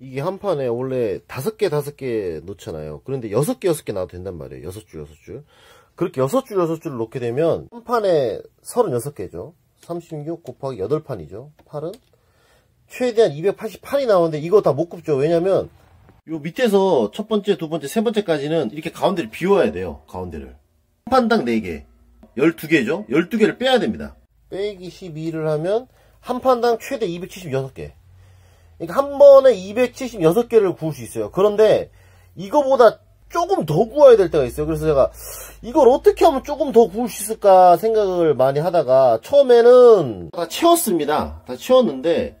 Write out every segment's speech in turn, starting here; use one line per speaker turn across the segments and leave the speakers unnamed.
이게 한 판에 원래 다섯 개 다섯 개 놓잖아요 그런데 여섯 개 여섯 개 나도 된단 말이에요 여섯 줄 여섯 줄 그렇게 여섯 줄 여섯 줄 놓게 되면 한 판에 서른여섯 개죠36 곱하기 8판이죠 8은 최대한 288이 나오는데 이거 다 못 굽죠 왜냐면 요 밑에서 첫 번째, 두 번째, 세 번째까지는 이렇게 가운데를 비워야 돼요. 가운데를. 한 판당 4개. 12개죠? 12개를 빼야 됩니다. 빼기 12를 하면 한 판당 최대 276개. 그러니까 한 번에 276개를 구울 수 있어요. 그런데 이거보다 조금 더 구워야 될 때가 있어요. 그래서 제가 이걸 어떻게 하면 조금 더 구울 수 있을까 생각을 많이 하다가 처음에는 다 채웠습니다. 다 채웠는데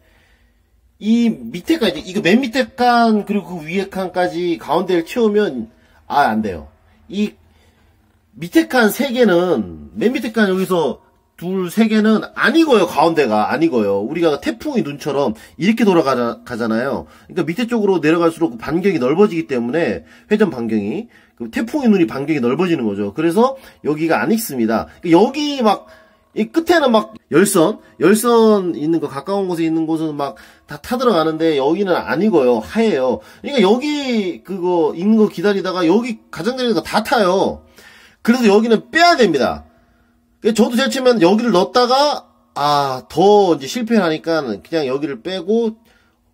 이 밑에까지 이거 맨 밑에 칸 그리고 그 위에 칸까지 가운데를 채우면 아 안 돼요. 이 밑에 칸 세개는맨 밑에 칸 여기서 둘, 세 개는 안 익어요, 가운데가. 안 익어요. 우리가 태풍이 눈처럼 이렇게 돌아가잖아요. 그러니까 밑에 쪽으로 내려갈수록 그 반경이 넓어지기 때문에, 회전 반경이. 그 태풍의 눈이 반경이 넓어지는 거죠. 그래서 여기가 안 익습니다. 그러니까 여기 막, 이 끝에는 막 열선, 열선 있는 거 가까운 곳에 있는 곳은 막 다 타들어가는데 여기는 안 익어요. 하예요. 그러니까 여기 그거 익는 거 기다리다가 여기 가장내리가다 타요. 그래서 여기는 빼야 됩니다. 예, 저도 제치면 여기를 넣었다가 아더 이제 실패하니까 그냥 여기를 빼고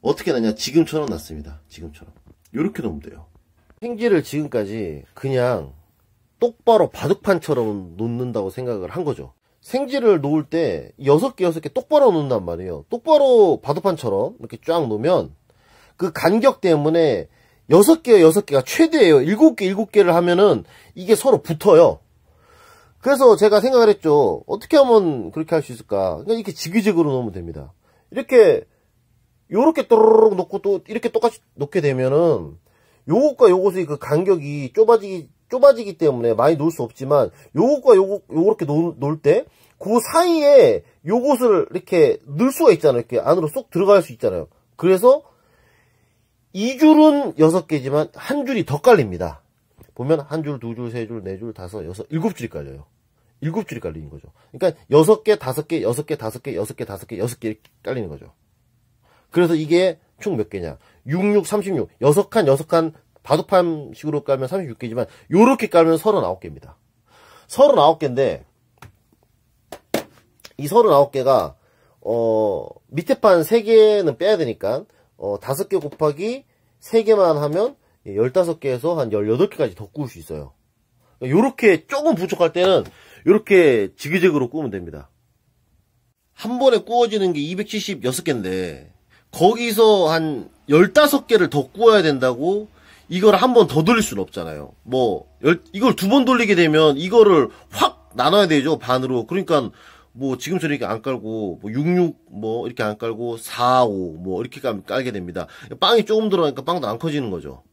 어떻게 났냐 지금처럼 났습니다 지금처럼 이렇게 넣으면 돼요 생지를 지금까지 그냥 똑바로 바둑판처럼 놓는다고 생각을 한 거죠 생지를 놓을 때 6개 6개 똑바로 놓는단 말이에요 똑바로 바둑판처럼 이렇게 쫙 놓으면 그 간격 때문에 6개 6개가 최대예요 7개 7개를 하면은 이게 서로 붙어요 그래서 제가 생각을 했죠. 어떻게 하면 그렇게 할 수 있을까? 그냥 이렇게 지그재그로 놓으면 됩니다. 이렇게 요렇게 또르륵 놓고 또 이렇게 똑같이 놓게 되면은 요것과 요것의 그 간격이 좁아지기 좁아지기 때문에 많이 놓을 수 없지만 요것과 요것 요렇게 놓을 때 그 사이에 요것을 이렇게 넣을 수가 있잖아요. 이렇게 안으로 쏙 들어갈 수 있잖아요. 그래서 이 줄은 여섯 개지만 한 줄이 더 깔립니다. 보면 한 줄, 두 줄, 세 줄, 네 줄, 다섯, 여섯, 일곱 줄이 깔려요. 일곱 줄이 깔리는 거죠. 그러니까 여섯 개, 다섯 개, 여섯 개, 다섯 개, 여섯 개, 다섯 개, 여섯 개 깔리는 거죠. 그래서 이게 총 몇 개냐? 66, 36. 여섯 칸, 여섯 칸 바둑판 식으로 깔면 36개지만 요렇게 깔면 39개입니다. 39개인데 이 39개가 어 밑에 판 3개는 빼야 되니까 어 5개 곱하기 3개만 하면 15개에서 예, 한 18개까지 더 구울 수 있어요. 이렇게 조금 부족할 때는 이렇게 지그재그로 꾸면 됩니다. 한 번에 꾸어지는게 276개인데 거기서 한 15개를 더꾸어야 된다고 이걸 한 번 더 돌릴 수는 없잖아요. 뭐 열, 이걸 두 번 돌리게 되면 이거를 확 나눠야 되죠 반으로. 그러니까 뭐 지금처럼 이렇게 안 깔고 뭐 66, 뭐 이렇게 안 깔고 45, 뭐 이렇게 깔게 됩니다. 빵이 조금 들어가니까 빵도 안 커지는 거죠.